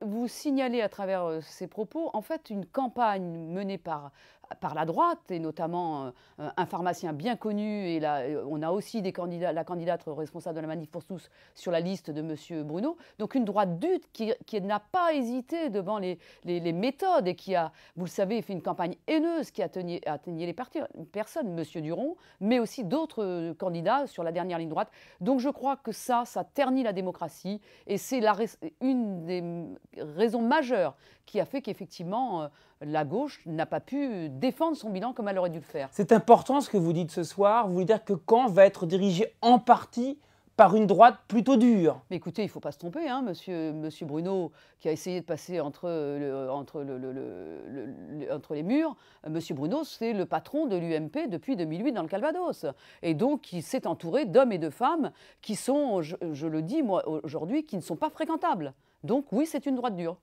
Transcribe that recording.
vous signalez à travers euh, ces propos, en fait, une campagne menée par par la droite, et notamment euh, euh, un pharmacien bien connu, et là, euh, on a aussi des candidats, la candidate responsable de la manif pour tous sur la liste de M. Bruno, donc une droite dute qui, n'a pas hésité devant les, méthodes et qui a, vous le savez, fait une campagne haineuse qui a tenu, atteigné les partis, personne, M. Duron, mais aussi d'autres candidats sur la dernière ligne droite. Donc je crois que ça, ça ternit la démocratie, et c'est une des raisons majeures qui a fait qu'effectivement euh, la gauche n'a pas pu défendre son bilan comme elle aurait dû le faire. C'est important ce que vous dites ce soir. Vous voulez dire que Caen va être dirigé en partie par une droite plutôt dure. Mais écoutez, il ne faut pas se tromper, hein, monsieur, monsieur Bruno, qui a essayé de passer entre, entre, le, entre les murs. Euh, monsieur Bruno, c'est le patron de l'UMP depuis 2008 dans le Calvados. Et donc, il s'est entouré d'hommes et de femmes qui sont, je le dis moi aujourd'hui, qui ne sont pas fréquentables. Donc oui, c'est une droite dure.